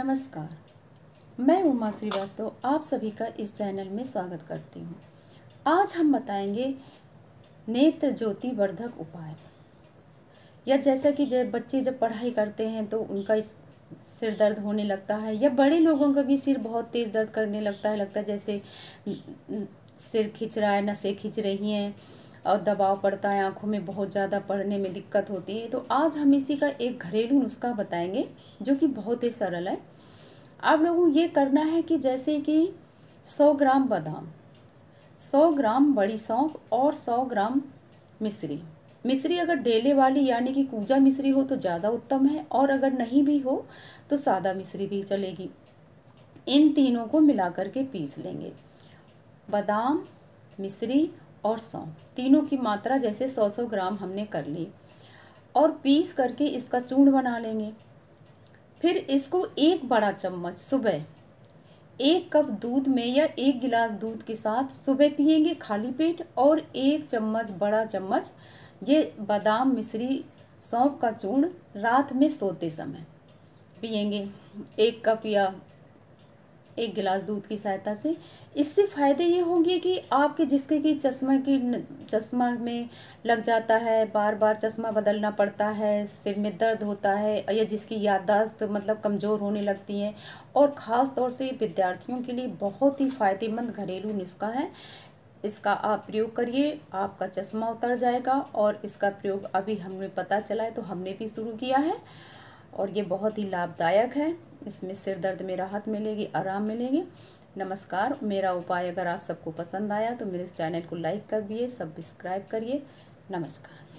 नमस्कार मैं उमा श्रीवास्तव आप सभी का इस चैनल में स्वागत करती हूँ आज हम बताएंगे नेत्र ज्योति वर्धक उपाय या जैसा कि जब बच्चे जब पढ़ाई करते हैं तो उनका इस सिर दर्द होने लगता है या बड़े लोगों का भी सिर बहुत तेज़ दर्द करने लगता है लगता है जैसे सिर खिंच रहा है नसें खिंच रही हैं दबाव पड़ता है आँखों में बहुत ज़्यादा पढ़ने में दिक्कत होती है तो आज हम इसी का एक घरेलू नुस्खा बताएंगे जो कि बहुत ही सरल है आप लोगों को ये करना है कि जैसे कि सौ ग्राम बादाम सौ ग्राम बड़ी सौंफ और सौ ग्राम मिश्री मिश्री अगर डेले वाली यानी कि कूजा मिश्री हो तो ज़्यादा उत्तम है और अगर नहीं भी हो तो सादा मिश्री भी चलेगी इन तीनों को मिला करके पीस लेंगे बादाम मिश्री और सौ तीनों की मात्रा जैसे सौ सौ ग्राम हमने कर ली और पीस करके इसका चूर्ण बना लेंगे फिर इसको एक बड़ा चम्मच सुबह एक कप दूध में या एक गिलास दूध के साथ सुबह पिएंगे खाली पेट और एक चम्मच बड़ा चम्मच ये बादाम मिश्री सौंफ का चूर्ण रात में सोते समय पिएंगे एक कप या एक गिलास दूध की सहायता से इससे फ़ायदे ये होंगे कि आपके जिसके कि चश्मा की चश्मा में लग जाता है बार बार चश्मा बदलना पड़ता है सिर में दर्द होता है या जिसकी याददाश्त मतलब कमज़ोर होने लगती है और ख़ास तौर से विद्यार्थियों के लिए बहुत ही फ़ायदेमंद घरेलू नुस्खा है इसका आप प्रयोग करिए आपका चश्मा उतर जाएगा और इसका प्रयोग अभी हमने पता चला है तो हमने भी शुरू किया है और ये बहुत ही लाभदायक है इसमें सिर दर्द में राहत मिलेगी आराम मिलेगी नमस्कार मेरा उपाय अगर आप सबको पसंद आया तो मेरे इस चैनल को लाइक करिए सब्सक्राइब करिए नमस्कार